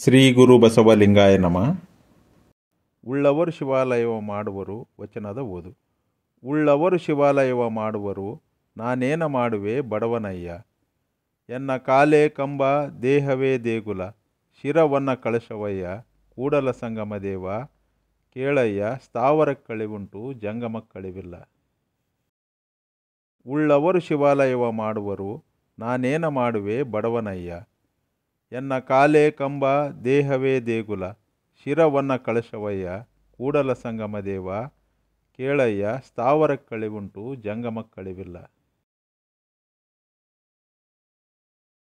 ಶ್ರೀ ಗುರು ಬಸವಲಿಂಗಾಯ ನಮ ಉಳ್ಳವರು ಶಿವಾಲಯವ ಮಾಡುವರು ವಚನದ ಓದು ಉಳ್ಳವರು ಶಿವಾಲಯವ ಮಾಡುವರು ನಾನೇನ ಮಾಡುವೆ ಬಡವನಯ್ಯ ಎನ್ನ ಕಾಲೇ ಕಂಬ ದೇಹವೇ ದೇಗುಲ ಶಿರವನ್ನ ಕಳಶವಯ್ಯ ಕೂಡಲ ಸಂಗಮ ದೇವ ಕೇಳಯ್ಯ ಸ್ಥಾವರಕ್ಕಳಿವುಂಟು ಜಂಗಮಕ್ಕಳಿವಿಲ್ಲ ಉಳ್ಳವರು ಶಿವಾಲಯವ ಮಾಡುವರು ನಾನೇನ ಮಾಡುವೆ ಬಡವನಯ್ಯ ಎನ್ನ ಕಾಲೇ ಕಂಬ ದೇಹವೇ ದೇಗುಲ ಶಿರವನ್ನ ಕಳಶವಯ್ಯ ಕೂಡಲ ಸಂಗಮ ದೇವ ಕೇಳಯ್ಯ ಸ್ಥಾವರಕ್ಕಳಿವುಂಟು ಜಂಗಮಕ್ಕಳಿವಿಲ್ಲ